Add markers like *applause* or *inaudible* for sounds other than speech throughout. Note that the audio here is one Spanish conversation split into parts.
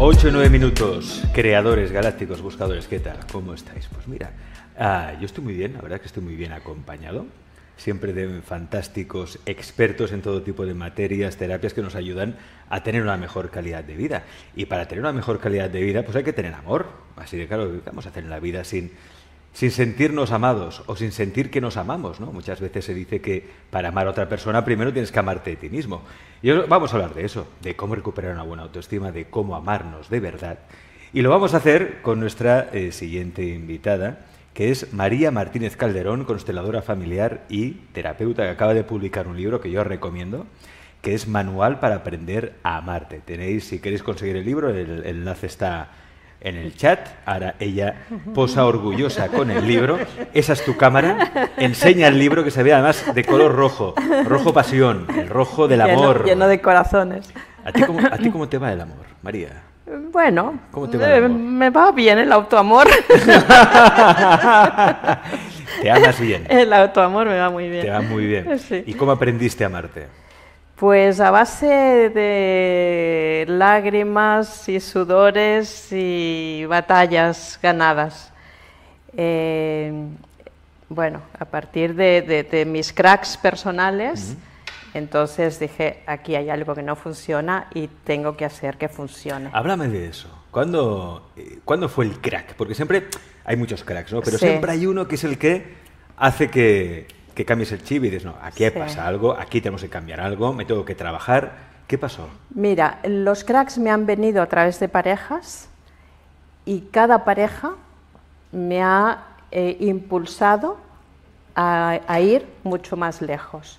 8 9 minutos, creadores galácticos, buscadores, ¿qué tal? ¿Cómo estáis? Pues mira, ah, yo estoy muy bien, la verdad que estoy muy bien acompañado, siempre de fantásticos expertos en todo tipo de materias, terapias que nos ayudan a tener una mejor calidad de vida. Y para tener una mejor calidad de vida, pues hay que tener amor, así de claro, ¿qué vamos a hacer en la vida sin sin sentirnos amados o sin sentir que nos amamos. ¿no? Muchas veces se dice que para amar a otra persona primero tienes que amarte a ti mismo. Y vamos a hablar de eso, de cómo recuperar una buena autoestima, de cómo amarnos de verdad. Y lo vamos a hacer con nuestra eh, siguiente invitada, que es María Martínez Calderón, consteladora familiar y terapeuta, que acaba de publicar un libro que yo recomiendo, que es Manual para aprender a amarte. Tenéis, si queréis conseguir el libro, el, el enlace está en el chat. Ahora ella posa orgullosa con el libro. Esa es tu cámara. Enseña el libro que se ve además de color rojo. Rojo pasión, el rojo del amor. Lleno, de corazones. ¿A ti, cómo, te va el amor, María? Bueno, eh, me va bien el autoamor. *laughs* te amas bien. El autoamor me va muy bien. Te va muy bien. ¿Y cómo aprendiste a amarte? Pues a base de lágrimas y sudores y batallas ganadas. Eh, bueno, a partir de, mis cracks personales, entonces dije, aquí hay algo que no funciona y tengo que hacer que funcione. Háblame de eso. ¿Cuándo, eh, fue el crack? Porque siempre hay muchos cracks, ¿no? Pero siempre hay uno que es el que hace que que cambies el chip y dices, no, aquí pasa algo, aquí tenemos que cambiar algo, me tengo que trabajar. ¿Qué pasó? Mira, los cracks me han venido a través de parejas y cada pareja me ha eh, impulsado a, ir mucho más lejos.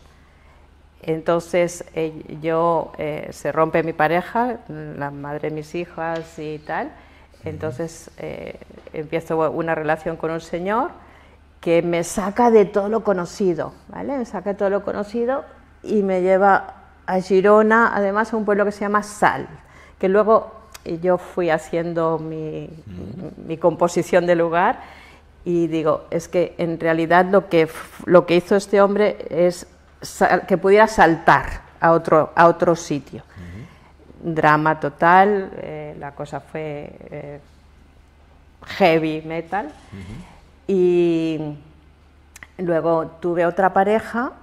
Entonces eh, yo eh, se rompe mi pareja, la madre de mis hijas y tal. Entonces empiezo una relación con un señor que me saca de todo lo conocido, ¿vale? Me saca de todo lo conocido y me lleva a Girona, además a un pueblo que se llama Sal, que luego eh, yo fui haciendo mm. mi, composición de lugar y digo, es que en realidad lo que, lo que hizo este hombre es que pudiera saltar a otro, a otro sitio. Drama total, eh, la cosa fue eh, heavy metal. Y luego tuve otra pareja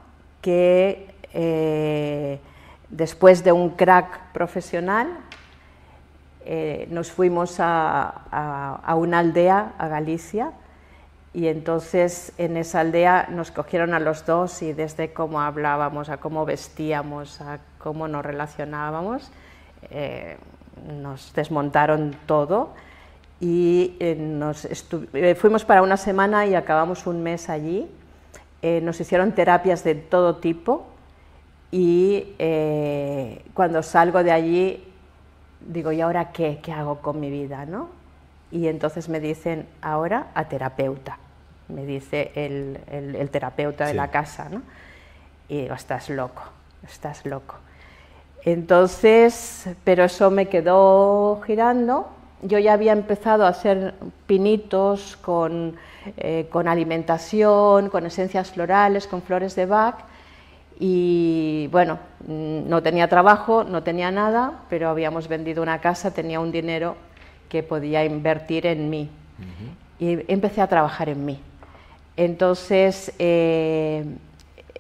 que eh, después de un crack profesional eh, nos fuimos a, una aldea, a Galicia, y entonces en esa aldea nos cogieron a los dos y desde cómo hablábamos, a cómo vestíamos, a cómo nos relacionábamos, eh, nos desmontaron todo y eh, nos eh, fuimos para una semana y acabamos un mes allí. Eh, nos hicieron terapias de todo tipo y cuando salgo de allí digo, ¿y ahora qué? ¿Qué hago con mi vida? ¿no? Y entonces me dicen, ahora a terapeuta, me dice el, el, terapeuta de la casa. ¿no? Y digo, estás loco, estás loco. Entonces, pero eso me quedó girando yo ya había empezado a hacer pinitos eh, con, alimentación, con esencias florales, con flores de Bach. Y bueno, mm, no tenía trabajo, no tenía nada, pero habíamos vendido una casa, tenía un dinero que podía invertir en mí. Y empecé a trabajar en mí. Entonces, eh,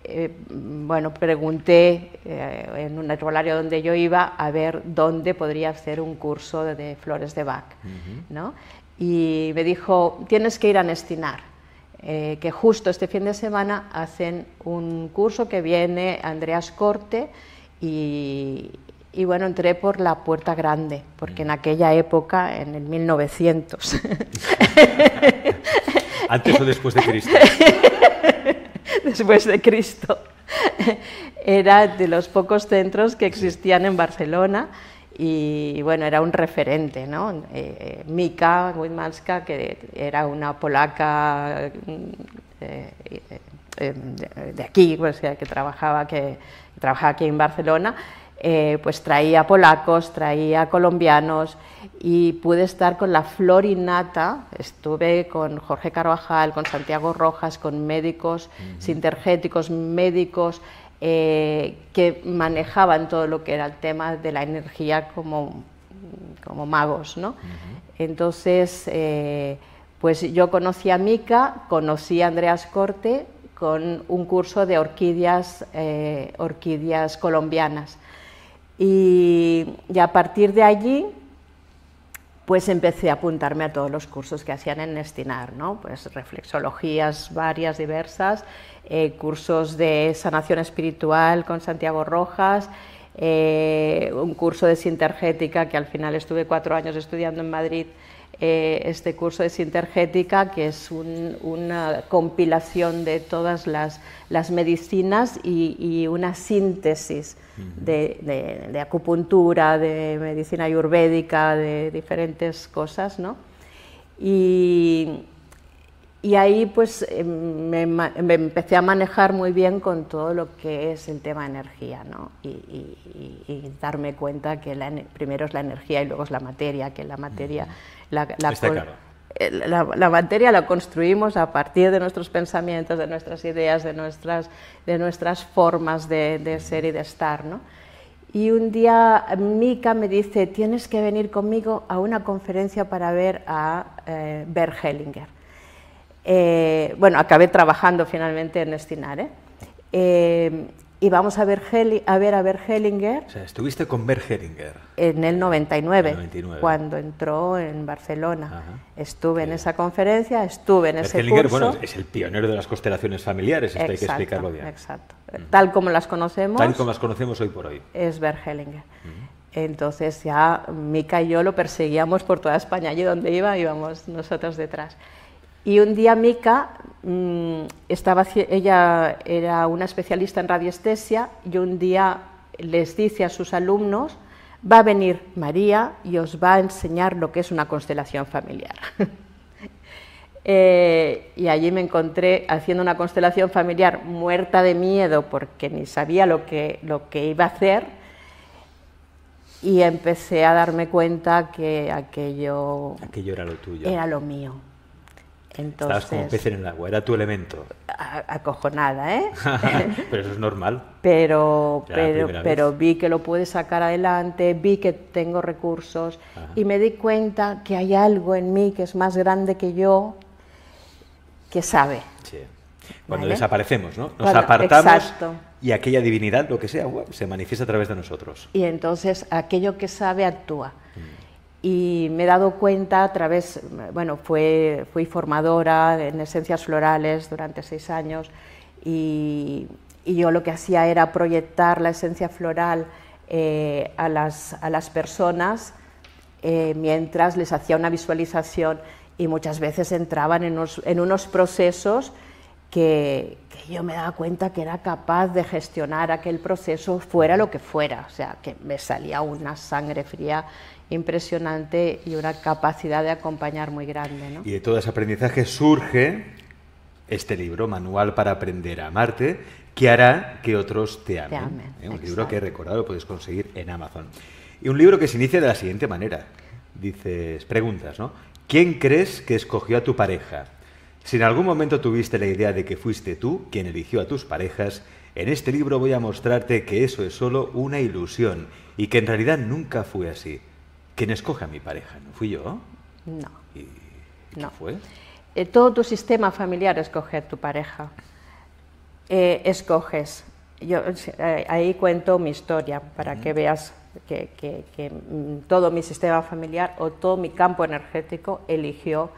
eh, bueno, pregunté eh, en un herbolario donde yo iba a ver dónde podría hacer un curso de, flores de Bach. ¿no? Y me dijo, tienes que ir a Nestinar, eh, que justo este fin de semana hacen un curso que viene Andreas Corte y, y bueno, entré por la puerta grande, porque en mm. aquella época, en el 1900. *laughs* Antes o después de Cristo. *laughs* *laughs* después de Cristo. Era de los pocos centros que existían en Barcelona y bueno, era un referente, ¿no? Eh, Mika Witmanska, que era una polaca mm, eh, eh, de aquí, que, trabajaba, que trabajaba aquí en Barcelona, eh, pues traía polacos, traía colombianos y pude estar con la flor estuve con Jorge Carvajal, con Santiago Rojas, con médicos sintergéticos, médicos eh, que manejaban todo lo que era el tema de la energía como, magos. ¿no? Entonces, eh, pues yo conocí a Mica, conocí a Andreas Corte con un curso de orquídeas, orquídeas colombianas y, ya a partir de allí, pues empecé a apuntarme a todos los cursos que hacían en Estinar, pues reflexologías varias, diversas, eh, cursos de sanación espiritual con Santiago Rojas, eh, un curso de sintergética que al final estuve cuatro años estudiando en Madrid eh, este curso de Sintergética, que es una compilación de todas las, medicinas y, una síntesis de, acupuntura, de medicina ayurvédica, de diferentes cosas, Y, y ahí pues em, me, empecé a manejar muy bien con todo lo que es el tema energía, ¿no? y, darme cuenta que la, primero es la energía y luego es la materia, que la materia... Eh, la, materia la construimos a partir de nuestros pensamientos, de nuestras ideas, de nuestras, de nuestras formas de, ser y de estar. ¿no? Y un día Mika me dice, tienes que venir conmigo a una conferencia para ver a eh, Hellinger. Eh, bueno, acabé trabajando finalmente en Estinare. Eh, y vamos a ver, a ver a Hellinger. O sea, estuviste con Bert Hellinger. En el 99, cuando entró en Barcelona. Estuve en esa conferencia, estuve en Bert ese Hellinger, curso. bueno, es el pionero de las constelaciones familiares, esto hay que explicarlo bien. Exacto, mm. tal como las conocemos. Tal como las conocemos hoy por hoy. Es Bert Hellinger. Mm. Entonces ya Mica y yo lo perseguíamos por toda España, allí donde iba íbamos nosotros detrás. Y un día Mica mm, estaba, ella era una especialista en radiestesia y un día les dice a sus alumnos, va a venir María y os va a enseñar lo que es una constelación familiar. *laughs* Eh, y allí me encontré haciendo una constelación familiar muerta de miedo porque ni sabía lo que, lo que iba a hacer y empecé a darme cuenta que aquello, aquello era lo tuyo. Era lo mío. Entonces, Estabas como pez en el agua, era tu elemento. acojonada, ¿eh? *laughs* pero eso es normal. Pero, pero, pero vi que lo pude sacar adelante, vi que tengo recursos y me di cuenta que hay algo en mí que es más grande que yo, que sabe. Sí. Cuando desaparecemos, ¿no? Nos apartamos y aquella divinidad, lo que sea, se manifiesta a través de nosotros. Y entonces aquello que sabe actúa y me he dado cuenta a través, bueno, fui formadora en esencias florales durante seis años y, yo lo que hacía era proyectar la esencia floral eh, a, las, personas eh, mientras les hacía una visualización y muchas veces entraban en en unos procesos que, yo me daba cuenta que era capaz de gestionar aquel proceso fuera lo que fuera, o sea, que me salía una sangre fría impresionante y una capacidad de acompañar muy grande. Y de todo ese aprendizaje surge este libro, Manual para Aprender a Amarte, que hará que otros te amen. ¿eh? Un libro que, he recordado, lo puedes conseguir en Amazon. Y un libro que se inicia de la siguiente manera. Dices, preguntas, ¿no? ¿Quién crees que escogió a tu pareja? Si en algún momento tuviste la idea de que fuiste tú quien eligió a tus parejas, en este libro voy a mostrarte que eso es solo una ilusión y que en realidad nunca fue así. ¿Quién escoge a mi pareja, ¿no fui yo? No. no. fue? Eh, todo tu sistema familiar escoge tu pareja. Eh, escoges. Yo eh, ahí cuento mi historia para que veas que, que mm, todo mi sistema familiar o todo mi campo energético eligió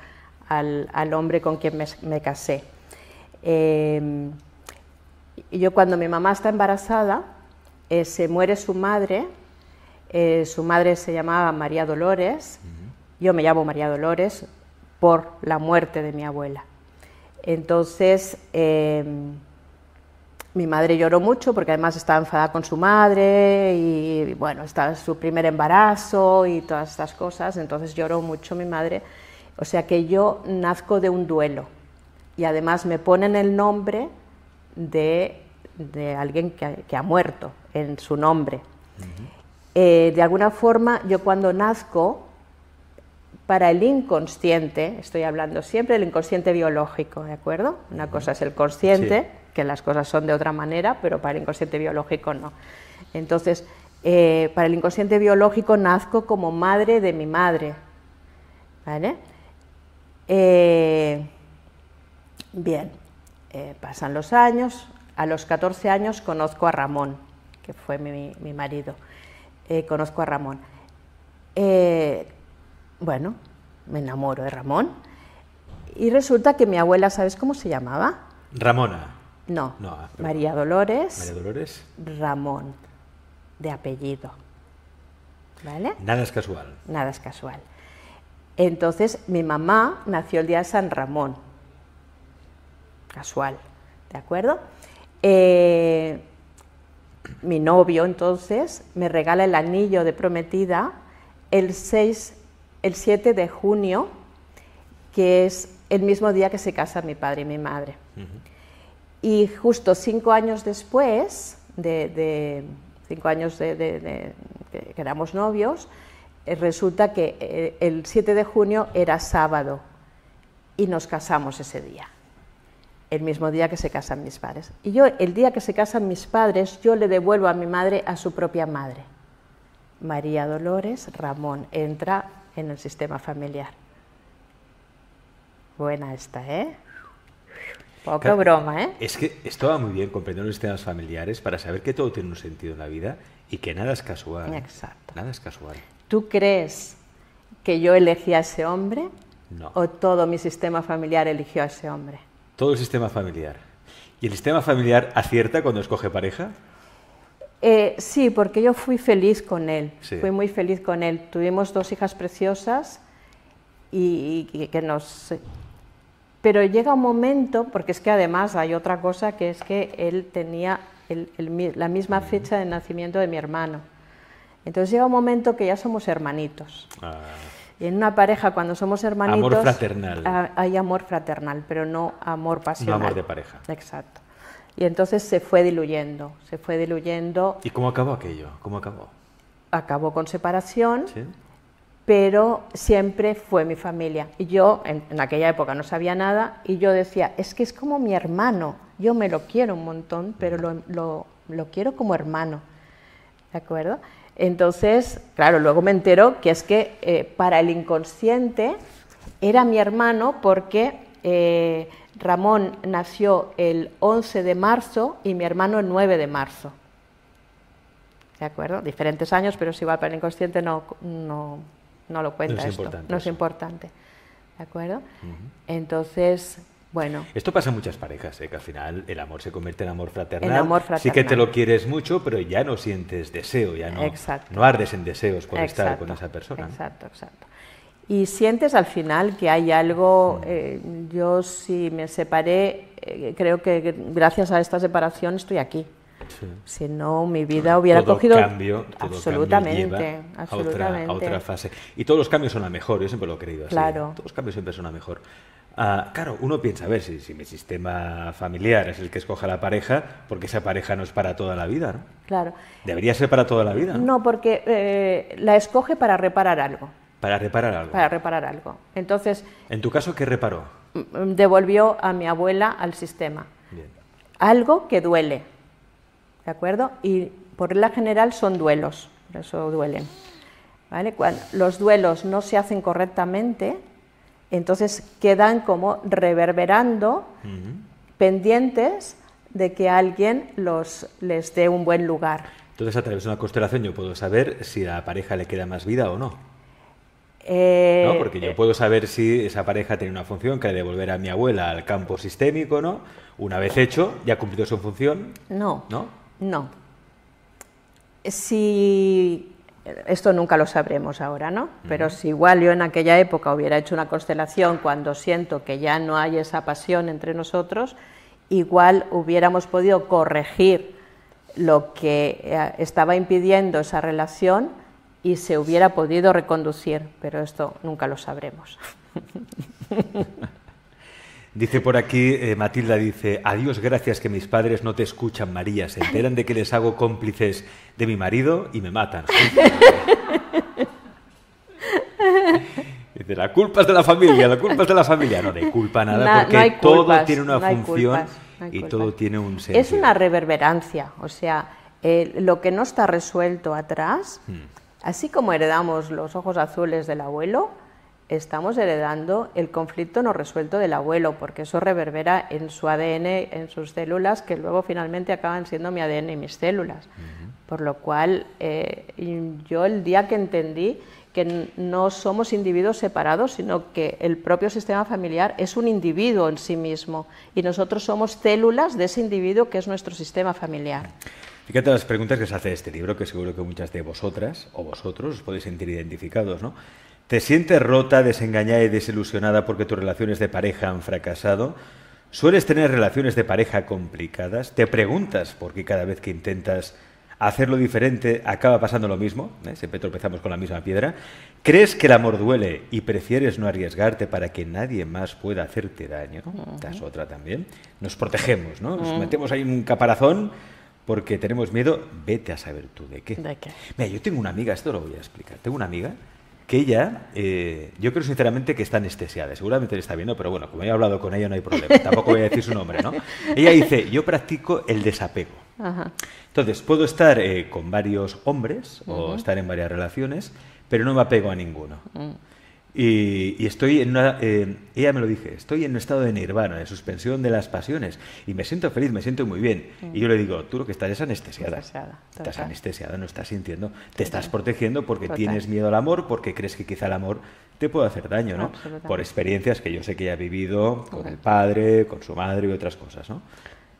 al, hombre con quien me, casé. Em, yo cuando mi mamá está embarazada, eh, se muere su madre, eh, su madre se llamaba María Dolores, yo me llamo María Dolores por la muerte de mi abuela. Entonces, em, mi madre lloró mucho porque además estaba enfadada con su madre y, bueno, estaba su primer embarazo y todas estas cosas, entonces lloró mucho mi madre o sea que yo nazco de un duelo y además me ponen el nombre de, alguien que ha, muerto en su nombre. Eh, de alguna forma, yo cuando nazco, para el inconsciente, estoy hablando siempre del inconsciente biológico, ¿de acuerdo? Una cosa es el consciente, que las cosas son de otra manera, pero para el inconsciente biológico no. Entonces, eh, para el inconsciente biológico nazco como madre de mi madre, ¿vale? Eh, bien, eh, pasan los años, a los 14 años conozco a Ramón, que fue mi, marido, eh, conozco a Ramón. bueno, me enamoro de Ramón y resulta que mi abuela, ¿sabes cómo se llamaba? Ramona. No, no ah, María Dolores. María Dolores. Ramón, de apellido. ¿Vale? Nada es casual. Nada es casual. Entonces mi mamá nació el día de San Ramón, casual, ¿de acuerdo? Eh, mi novio entonces me regala el anillo de prometida el, 7 de junio, que es el mismo día que se casan mi padre y mi madre. Y justo cinco años después, de, cinco años de, que éramos novios, eh, resulta que eh, el 7 de junio era sábado y nos casamos ese día, el mismo día que se casan mis padres. Y yo, el día que se casan mis padres, yo le devuelvo a mi madre a su propia madre. María Dolores Ramón entra en el sistema familiar. Buena esta, ¿eh? Poco broma, ¿eh? Es que estaba muy bien comprender los sistemas familiares para saber que todo tiene un sentido en la vida y que nada es casual. Exacto. Nada es casual. ¿tú crees que yo elegí a ese hombre? ¿O todo mi sistema familiar eligió a ese hombre? Todo el sistema familiar. ¿Y el sistema familiar acierta cuando escoge pareja? Eh, sí, porque yo fui feliz con él, fui muy feliz con él. Tuvimos dos hijas preciosas y, que nos... Pero llega un momento, porque es que además hay otra cosa, que es que él tenía la misma fecha de nacimiento de mi hermano. Entonces llega un momento que ya somos hermanitos. Ah. Y en una pareja, cuando somos hermanitos. Amor fraternal. Ah, hay amor fraternal, pero no amor pasional. No amor de pareja. Exacto. Y entonces se fue diluyendo, se fue diluyendo. ¿Y cómo acabó aquello? ¿Cómo acabó? Acabó con separación. pero siempre fue mi familia. Y yo en, aquella época no sabía nada y yo decía, es que es como mi hermano, yo me lo quiero un montón, pero mm. lo, lo, lo quiero como hermano. ¿De acuerdo? Entonces, claro, luego me entero que es que eh, para el inconsciente era mi hermano porque eh, Ramón nació el 11 de marzo y mi hermano el 9 de marzo. ¿De acuerdo? Diferentes años, pero si igual para el inconsciente, no, no, lo cuenta no es esto. no es importante. ¿De acuerdo? Entonces, bueno. Esto pasa en muchas parejas, ¿eh? que al final el amor se convierte en amor fraternal. amor Sí que te lo quieres mucho, pero ya no sientes deseo, ya no, no ardes en deseos por estar con esa persona. Exacto, exacto. Y sientes al final que hay algo, mm. eh, yo si me separé, eh, creo que gracias a esta separación estoy aquí. Si no, mi vida hubiera cogido. Cambio, absolutamente, absolutamente. A otra, fase. Y todos los cambios son a mejor, yo siempre lo he creído así. Claro. ¿eh? Todos los cambios siempre son a mejor. Ah, claro, uno piensa, a ver, si, mi sistema familiar es el que escoja la pareja, porque esa pareja no es para toda la vida, ¿no? Claro. Debería ser para toda la vida. No, porque eh, la escoge para reparar algo. Para reparar algo. Para reparar algo. Entonces. En tu caso, ¿qué reparó? Mm, mm, devolvió a mi abuela al sistema. Bien. Algo que duele, ¿de acuerdo? Y por la general son duelos, por eso duelen. ¿Vale? Cuando los duelos no se hacen correctamente, entonces quedan como reverberando, pendientes de que alguien los, les dé un buen lugar. Entonces, a través de una constelación yo puedo saber si a la pareja le queda más vida o no. Eh, ¿No? Porque yo eh, puedo saber si esa pareja tiene una función que es devolver a mi abuela al campo sistémico, ¿no? Una vez hecho, ya ha cumplido su función. No. ¿No? No. Si esto nunca lo sabremos ahora, ¿no? Pero si igual yo en aquella época hubiera hecho una constelación cuando siento que ya no hay esa pasión entre nosotros, igual hubiéramos podido corregir lo que eh, estaba impidiendo esa relación y se hubiera podido reconducir, pero esto nunca lo sabremos. *laughs* Dice por aquí, eh, Matilda dice, adiós, gracias que mis padres no te escuchan, María, se enteran de que les hago cómplices de mi marido y me matan. *laughs* Dice, la culpa es de la familia, la culpa es de la familia. No, de culpa nada, porque todo tiene una función y todo tiene un sentido. Es una reverberancia, o sea, eh, lo que no está resuelto atrás, hmm. así como heredamos los ojos azules del abuelo, estamos heredando el conflicto no resuelto del abuelo, porque eso reverbera en su ADN, en sus células, que luego finalmente acaban siendo mi ADN y mis células. Por lo cual, eh, yo el día que entendí que no somos individuos separados, sino que el propio sistema familiar es un individuo en sí mismo y nosotros somos células de ese individuo que es nuestro sistema familiar. Fíjate las preguntas que se hace este libro, que seguro que muchas de vosotras o vosotros os podéis sentir identificados, ¿no? ¿Te sientes rota, desengañada y desilusionada porque tus relaciones de pareja han fracasado? ¿Sueles tener relaciones de pareja complicadas? ¿Te preguntas por qué cada vez que intentas hacerlo diferente acaba pasando lo mismo, ¿eh? siempre tropezamos con la misma piedra. ¿Crees que el amor duele y prefieres no arriesgarte para que nadie más pueda hacerte daño? otra también. Nos protegemos, ¿no? Nos metemos ahí en un caparazón porque tenemos miedo, vete a saber tú de qué. Mira, yo tengo una amiga, esto lo voy a explicar, tengo una amiga que ella, eh, yo creo sinceramente que está anestesiada, seguramente le está viendo, pero bueno, como he hablado con ella no hay problema, tampoco voy a decir su nombre, ¿no? *laughs* Ella dice, yo practico el desapego. Entonces, puedo estar eh, con varios hombres o estar en varias relaciones, pero no me apego a ninguno. Mm. y, estoy en una. Eh, ella me lo dije, estoy en un estado de nirvana, de suspensión de las pasiones, y me siento feliz, me siento muy bien. Mm. Y yo le digo, tú lo que estás es anestesiada. Estás, anestesiada, no estás sintiendo. Te estás protegiendo porque tienes miedo al amor, porque crees que quizá el amor te puede hacer daño, ¿no? Por experiencias que yo sé que ella ha vivido con el padre, con su madre y otras cosas, ¿no?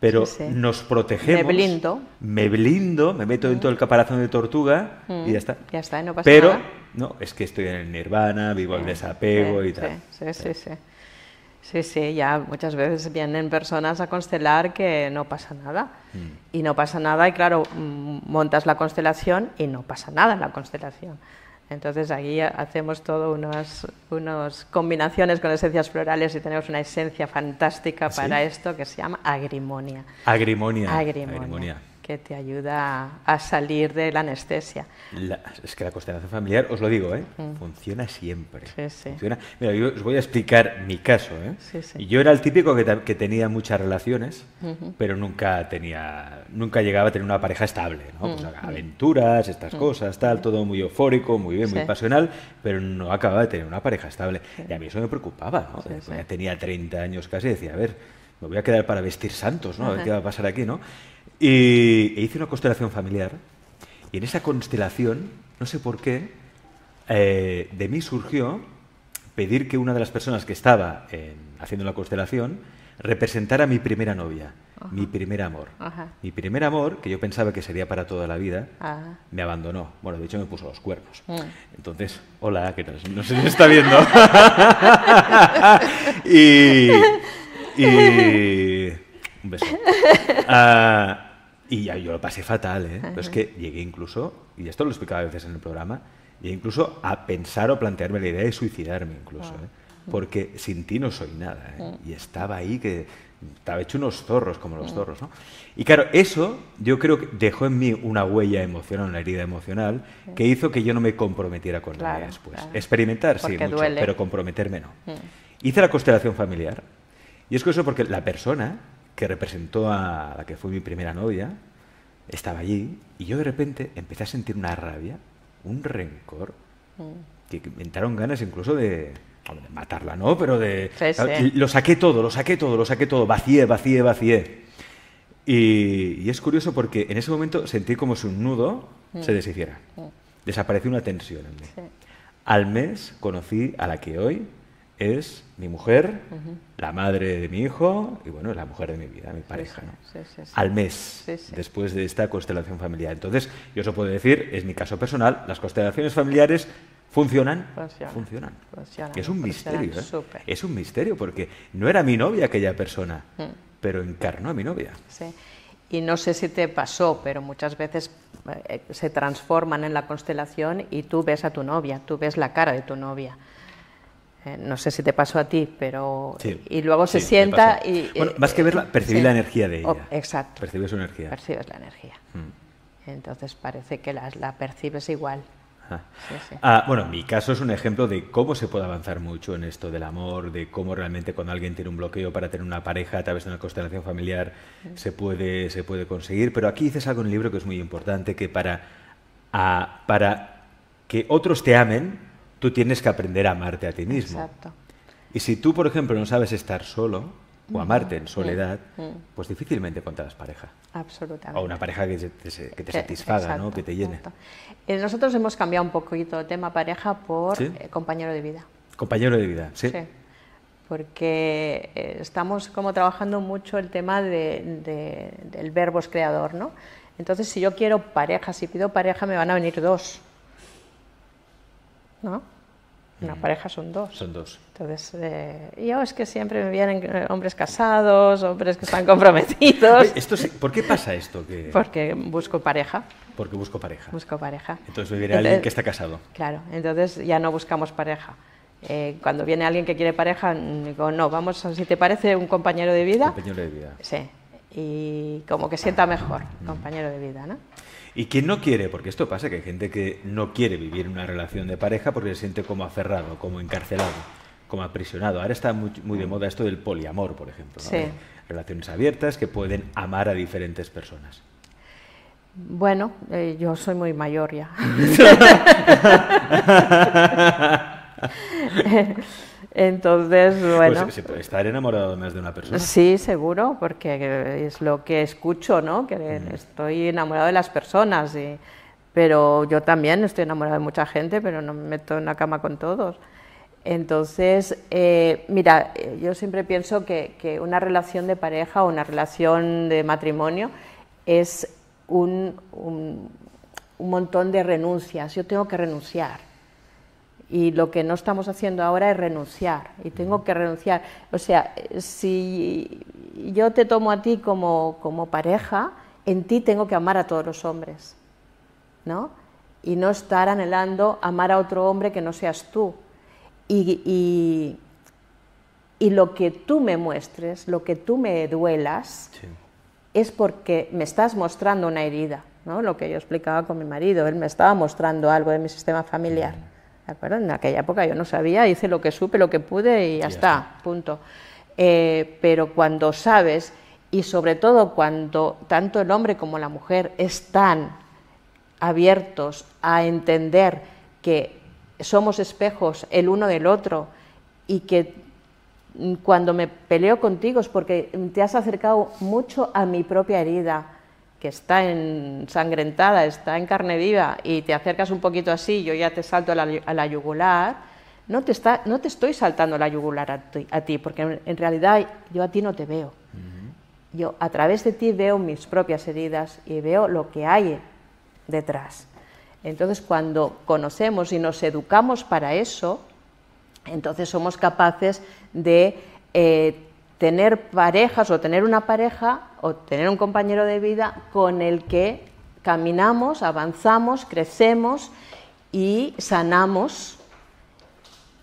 pero nos protegemos. Me blindo. Me blindo, me meto mm. dentro del caparazón de tortuga y mm. ya está. Ya está, no pasa pero, nada. Pero, no, es que estoy en el nirvana, vivo el eh, desapego eh, y tal. sí, sí. sí. Sí, sí, ya muchas veces vienen personas a constelar que no pasa nada. Mm. Y no pasa nada, y claro, montas la constelación y no pasa nada en la constelación. Entonces aquí hacemos todo unas combinaciones con esencias florales y tenemos una esencia fantástica ¿Ah, para esto que se llama agrimonia. agrimonia que te ayuda a salir de la anestesia. es que la constelación familiar, os lo digo, ¿eh? Mm. funciona siempre. Mira, yo os voy a explicar mi caso. ¿eh? yo era el típico que, tenía muchas relaciones, pero nunca tenía, nunca llegaba a tener una pareja estable. Pues mm. aventuras, estas mm. cosas, tal, todo muy eufórico, muy bien, muy pasional, pero no acababa de tener una pareja estable. Y a mí eso me preocupaba. Pues tenía 30 años casi y decía, a ver, me voy a quedar para vestir santos, ¿no? A ver qué va a pasar aquí, ¿no? Y e hice una constelación familiar. Y en esa constelación, no sé por qué, eh, de mí surgió pedir que una de las personas que estaba haciendo la constelación representara a mi primera novia, mi primer amor. Mi primer amor, que yo pensaba que sería para toda la vida, ah. me abandonó. Bueno, de hecho me puso los cuernos. Mm. Entonces, hola, que si me está viendo. *laughs* *laughs* y, Un beso. Ah, y yo lo pasé fatal, ¿eh? Pero es que llegué incluso, y esto lo explicaba a veces en el programa, llegué incluso a pensar o plantearme la idea de suicidarme incluso, ¿eh? Porque sin ti no soy nada, ¿eh? Y estaba ahí que estaba hecho unos zorros, como los zorros, ¿no? Y claro, eso yo creo que dejó en mí una huella emocional, una herida emocional, que hizo que yo no me comprometiera con nada después. Experimentar, sí, mucho, pero comprometerme no. Hice la constelación familiar, y es curioso porque la persona que representó a la que fue mi primera novia, estaba allí y yo de repente empecé a sentir una rabia, un rencor, mm. que me entraron ganas incluso de, de matarla, ¿no? Pero de... Lo saqué todo, lo saqué todo, lo saqué todo, vacié, vacié, vacié. Y, es curioso porque en ese momento sentí como si un nudo mm. se deshiciera. Mm. Desapareció una tensión en mí. Al mes conocí a la que hoy es mi mujer, la madre de mi hijo y bueno, la mujer de mi vida, mi pareja, ¿no? al mes después de esta constelación familiar. Entonces, yo eso puedo decir, es mi caso personal, las constelaciones familiares funcionan, funcionan, es un misterio, ¿eh? es un misterio porque no era mi novia aquella persona, mm. pero encarnó a mi novia. Y no sé si te pasó, pero muchas veces eh, se transforman en la constelación y tú ves a tu novia, tú ves la cara de tu novia eh, no sé si te pasó a ti, pero... y luego se sienta y... Bueno, más que verla, eh, percibir la energía de ella. Oh, exacto. Percibes su energía. Percibes la energía. Mm. Entonces parece que la, la percibes igual. Ah. Ah, bueno, mi caso es un ejemplo de cómo se puede avanzar mucho en esto del amor, de cómo realmente cuando alguien tiene un bloqueo para tener una pareja a través de una constelación familiar mm. se, puede, se puede conseguir. Pero aquí dices algo en el libro que es muy importante, que para, para que otros te amen, tú tienes que aprender a amarte a ti mismo. Exacto. Y si tú, por ejemplo, no sabes estar solo o amarte en soledad, pues difícilmente encontrarás pareja. Absolutamente. O una pareja que te, eh, satisfaga, ¿no? que te llene. Eh, nosotros hemos cambiado un poquito el tema pareja por eh, compañero de vida. Compañero de vida, sí. Porque estamos como trabajando mucho el tema de, del verbo es creador, ¿no? Entonces, si yo quiero pareja, si pido pareja, me van a venir dos ¿no? Una mm. pareja son dos. Son dos. Entonces, eh, yo es que siempre me vienen eh, hombres casados, hombres que están comprometidos. esto ¿Por qué pasa esto? Que... Porque busco pareja. Porque busco pareja. Busco pareja. Entonces me viene alguien que está casado. Claro, entonces ya no buscamos pareja. Eh, cuando viene alguien que quiere pareja, digo, no, vamos, si te parece un compañero de vida. Compañero de vida. Sí, y como que sienta mejor, mm. compañero de vida, ¿no? Y quien no quiere, porque esto pasa, que hay gente que no quiere vivir una relación de pareja porque se siente como aferrado, como encarcelado, como aprisionado. Ahora está muy, de mm. moda esto del poliamor, por ejemplo. Relaciones abiertas que pueden amar a diferentes personas. Bueno, eh, yo soy muy mayor ya. *laughs* *laughs* Entonces, pues, bueno. Pues, estar enamorado de más de una persona. Sí, seguro, porque es lo que escucho, ¿no? Que mm. estoy enamorado de las personas. pero yo también estoy enamorado de mucha gente, pero no me meto en la cama con todos. Entonces, eh, mira, eh, yo siempre pienso que, una relación de pareja o una relación de matrimonio es un montón de renuncias. Yo tengo que renunciar y lo que no estamos haciendo ahora es renunciar y tengo que renunciar. O sea, si yo te tomo a ti como, pareja, en ti tengo que amar a todos los hombres, ¿no? Y no estar anhelando amar a otro hombre que no seas tú. Y, y, lo que tú me muestres, lo que tú me duelas, es porque me estás mostrando una herida, ¿no? Lo que yo explicaba con mi marido, él me estaba mostrando algo de mi sistema familiar. En aquella época yo no sabía, hice lo que supe, lo que pude y ya, está, punto. Eh, pero cuando sabes, y sobre todo cuando tanto el hombre como la mujer están abiertos a entender que somos espejos el uno del otro y que cuando me peleo contigo es porque te has acercado mucho a mi propia herida que está ensangrentada, está en carne viva, y te acercas un poquito así, yo ya te salto a la, a yugular, no te, está, no te estoy saltando la yugular a ti, porque en, realidad yo a ti no te veo. Yo a través de ti veo mis propias heridas y veo lo que hay detrás. Entonces, cuando conocemos y nos educamos para eso, entonces somos capaces de eh, tener parejas o tener una pareja o tener un compañero de vida con el que caminamos, avanzamos, crecemos y sanamos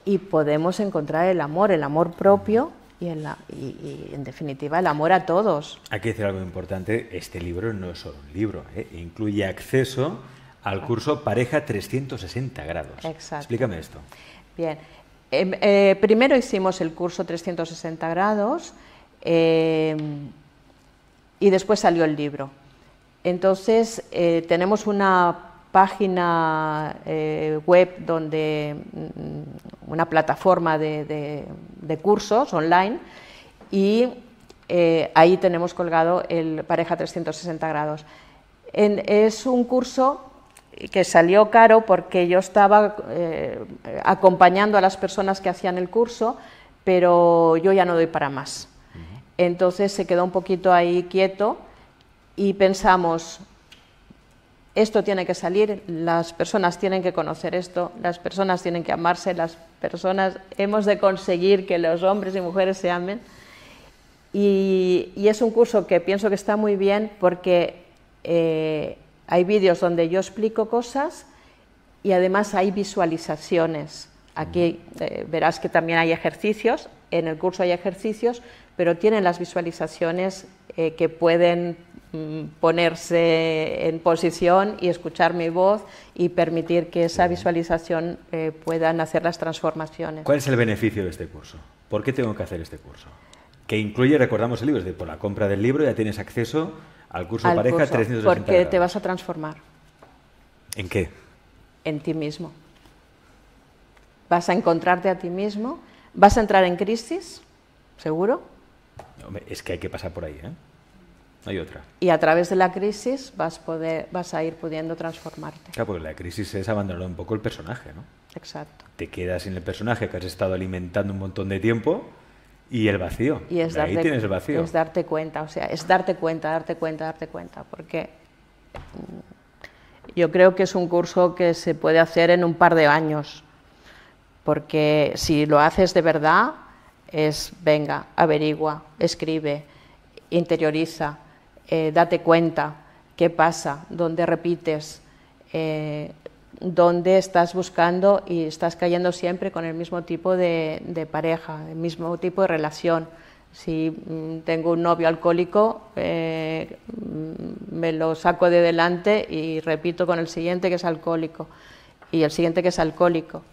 y podemos encontrar el amor, el amor propio y, en, definitiva el amor a todos. Hay que decir algo importante, este libro no es solo un libro, ¿eh? incluye acceso al curso Pareja 360 grados. Exacto. Explícame esto. Bien, Em, eh, primero hicimos el curso 360 grados em, y después salió el libro. Entonces eh, tenemos una página eh, web donde mm, una plataforma de, cursos online y ahí tenemos colgado el pareja 360 grados. es un curso que salió caro porque yo estaba eh, acompañando a las personas que hacían el curso, pero yo ya no doy para más. Entonces se quedó un poquito ahí quieto y pensamos, esto tiene que salir, las personas tienen que conocer esto, las personas tienen que amarse, las personas hemos de conseguir que los hombres y mujeres se amen. Y, es un curso que pienso que está muy bien porque eh, hay vídeos donde yo explico cosas y además hay visualizaciones. Aquí eh, verás que también hay ejercicios, en el curso hay ejercicios, pero tienen las visualizaciones eh, que pueden mm, ponerse en posición y escuchar mi voz y permitir que esa visualización eh, puedan hacer las transformaciones. ¿Cuál es el beneficio de este curso? ¿Por qué tengo que hacer este curso? Que incluye, recordamos el libro, es decir, por la compra del libro ya tienes acceso al curso de pareja, curso, Porque te vas a transformar. ¿En qué? En ti mismo. Vas a encontrarte a ti mismo. Vas a entrar en crisis, seguro. es que hay que pasar por ahí, ¿eh? No hay otra. Y a través de la crisis vas, poder, vas a ir pudiendo transformarte. Claro, porque la crisis es abandonar un poco el personaje, ¿no? Exacto. Te quedas sin el personaje que has estado alimentando un montón de tiempo y el vacío. Y es darte, ahí tienes el vacío. Es darte cuenta, o sea, es darte cuenta, darte cuenta, darte cuenta, porque mm, yo creo que es un curso que se puede hacer en un par de años, porque si lo haces de verdad, es venga, averigua, escribe, interioriza, eh, date cuenta qué pasa, dónde repites, eh, donde estás buscando y estás cayendo siempre con el mismo tipo de, pareja, el mismo tipo de relación. Si mm, tengo un novio alcohólico, eh, mm, me lo saco de delante y repito con el siguiente que es alcohólico y el siguiente que es alcohólico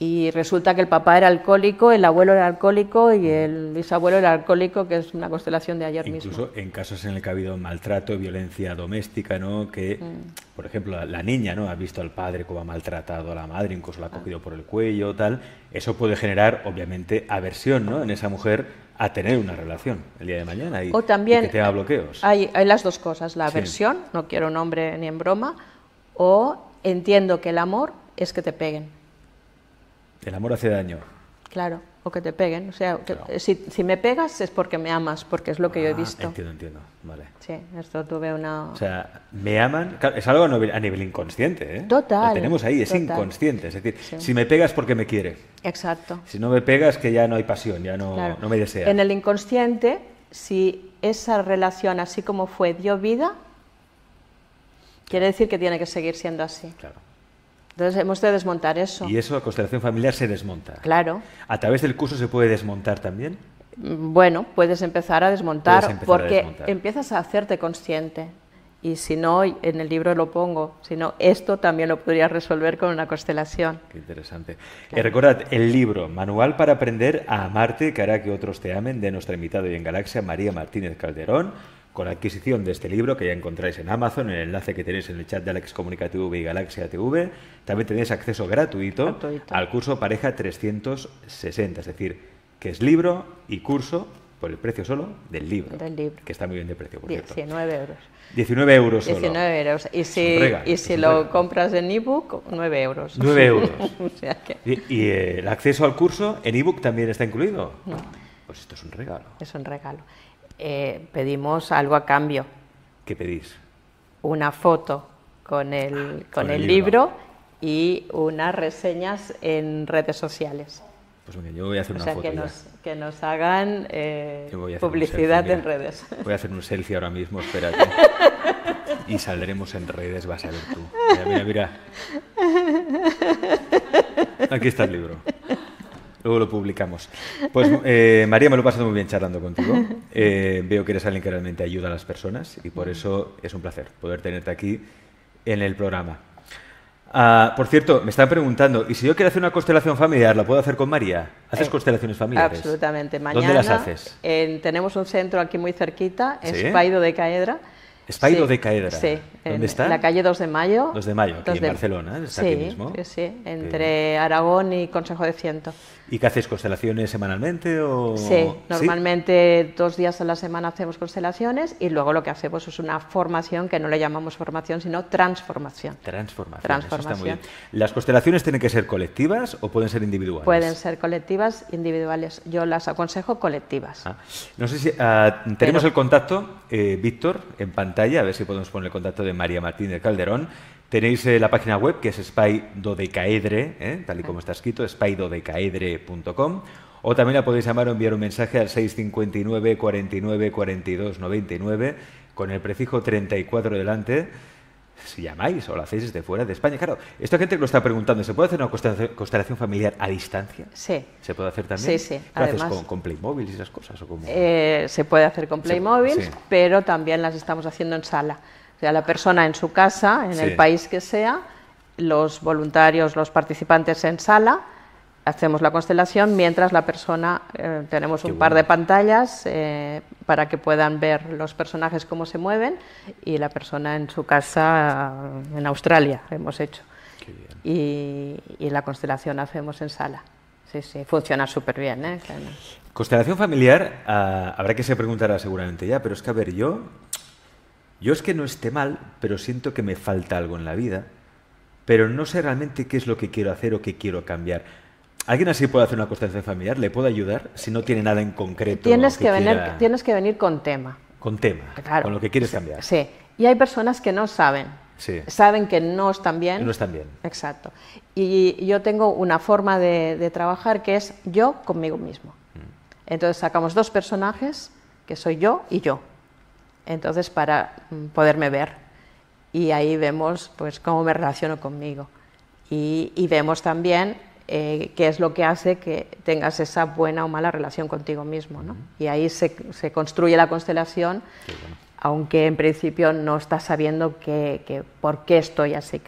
y resulta que el papá era alcohólico, el abuelo era alcohólico y el bisabuelo era alcohólico, que es una constelación de ayer mismo. Incluso en casos en el que ha habido maltrato, violencia doméstica, ¿no? Que, mm. por ejemplo, la, niña, ¿no? Ha visto al padre cómo ha maltratado a la madre, incluso la ha ah. cogido por el cuello, tal. Eso puede generar, obviamente, aversión, ¿no? En esa mujer a tener una relación el día de mañana y, que te haga bloqueos. Hay, las dos cosas, la aversión, no quiero un ni en broma, o entiendo que el amor es que te peguen el amor hace daño. Claro, o que te peguen. O sea, si, me pegas es porque me amas, porque es lo que yo he ah, visto. Entiendo, entiendo. Vale. Sí, esto tuve una. O sea, me aman. Es algo a nivel, inconsciente, ¿eh? Total. Lo tenemos ahí, es inconsciente. Es decir, si me pegas porque me quiere. Exacto. Si no me pegas, que ya no hay pasión, ya no, no me desea. En el inconsciente, si esa relación, así como fue, dio vida, quiere decir que tiene que seguir siendo así. Claro. Entonces hemos de desmontar eso. Y eso, la constelación familiar se desmonta. Claro. ¿A través del curso se puede desmontar también? Mm, bueno, puedes empezar a desmontar porque empiezas a hacerte consciente. Y si no, en el libro lo pongo, si no, esto también lo podrías resolver con una constelación. Qué interesante. Y eh, recordad, el libro, Manual para aprender a amarte, que hará que otros te amen, de nuestra invitada y en Galaxia, María Martínez Calderón con la adquisición de este libro que ya encontráis en Amazon, en el enlace que tenéis en el chat de Alex Comunica TV y Galaxia TV. También tenéis acceso gratuito, al curso Pareja 360, es decir, que es libro y curso por el precio solo del libro. Que está muy bien de precio, por 19 euros. 19 euros solo. 19 euros. Y si, y si lo compras en ebook, 9 euros. 9 *laughs* euros. Y, el acceso al curso en ebook también está incluido. No. Pues esto es un regalo. Es un regalo. Eh, pedimos algo a cambio. ¿Qué pedís? Una foto con el, ah, con, el, libro. y unas reseñas en redes sociales. Pues mira, yo voy a hacer o una sea, Que nos, que nos hagan eh, publicidad en redes. Voy a hacer un selfie ahora mismo, espérate. *laughs* y saldremos en redes, vas a ver tú. mira, mira. Aquí está el libro. Luego lo publicamos. Pues eh, María, me lo he muy bien charlando contigo. Eh, veo que eres alguien que realmente ayuda a las personas y por eso es un placer poder tenerte aquí en el programa. Ah, por cierto, me están preguntando, ¿y si yo quiero hacer una constelación familiar, la puedo hacer con María? ¿Haces eh, constelaciones familiares? Absolutamente. Mañana, ¿Dónde las haces? tenemos un centro aquí muy cerquita, en ¿Sí? de Caedra Spaido de Caedra. Sí, ¿Dónde en está? la calle 2 de Mayo. 2 de Mayo, aquí en Barcelona, está sí, Sí, sí, entre Aragón y Consejo de Ciento. ¿Y qué haces, constelaciones semanalmente? O... Sí, normalmente dos días a la semana hacemos constelaciones y luego lo que hacemos es una formación que no le llamamos formación, sino transformación. Transformación, transformación. está muy bien. ¿Las constelaciones tienen que ser colectivas o pueden ser individuales? Pueden ser colectivas, individuales. Yo las aconsejo colectivas. Ah, no sé si ah, tenemos el contacto, eh, Víctor, en pantalla a ver si podemos poner el contacto de María Martín Martínez Calderón. Tenéis eh, la página web que es spydodecaedre, eh, tal y como está escrito, spydodecaedre.com. O también la podéis llamar o enviar un mensaje al 659 49 42 99 con el prefijo 34 delante si llamáis o lo hacéis desde fuera de España. Claro, esta gente que lo está preguntando, ¿se puede hacer una constelación familiar a distancia? Sí. ¿Se puede hacer también? Sí, sí. con, Playmobil y esas cosas? O eh, se puede hacer con Playmobil, pero también las estamos haciendo en sala. O sea, la persona en su casa, en el país que sea, los voluntarios, los participantes en sala hacemos la constelación mientras la persona, eh, tenemos un par de pantallas eh, para que puedan ver los personajes cómo se mueven y la persona en su casa en Australia hemos hecho. Qué bien. Y, la constelación hacemos en sala. Sí, sí, funciona súper bien. ¿eh? Constelación familiar, ah, habrá que se preguntará seguramente ya, pero es que a ver, yo, yo es que no esté mal, pero siento que me falta algo en la vida, pero no sé realmente qué es lo que quiero hacer o qué quiero cambiar ¿Alguien así puede hacer una constancia familiar? ¿Le puede ayudar si no tiene nada en concreto? Tienes que, venir, tienes que venir con tema. Con tema, con lo que quieres cambiar. Sí, y hay personas que no saben. Saben que no están bien. No están bien. Exacto. Y yo tengo una forma de, trabajar que es yo conmigo mismo. Mm. Entonces sacamos dos personajes, que soy yo y yo. Entonces para mm, poderme ver. Y ahí vemos pues cómo me relaciono conmigo. y vemos también eh, qué es lo que hace que tengas esa buena o mala relación contigo mismo. Y ahí se, construye la constelación, aunque en principio no estás sabiendo por qué estoy así.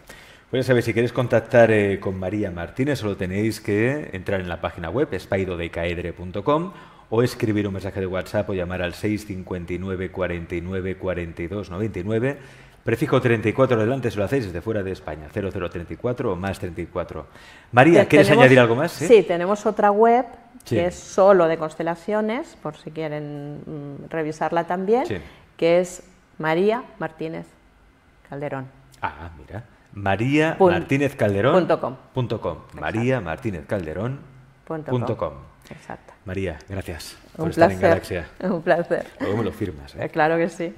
Pues a ver, si queréis contactar eh, con María Martínez, solo tenéis que entrar en la página web spaidodecaedre.com o escribir un mensaje de WhatsApp o llamar al 659 49 42 99 Prefijo 34 adelante, se lo hacéis desde fuera de España, 0034 o más 34. María, pues ¿quieres añadir algo más? Sí, tenemos otra web que es solo de constelaciones, por si quieren mm, revisarla también, que es María Martínez Calderón. Ah, mira. María Martínez María Martínez Calderón. María, gracias un placer, Un placer. Luego me lo firmas. ¿eh? Claro que sí.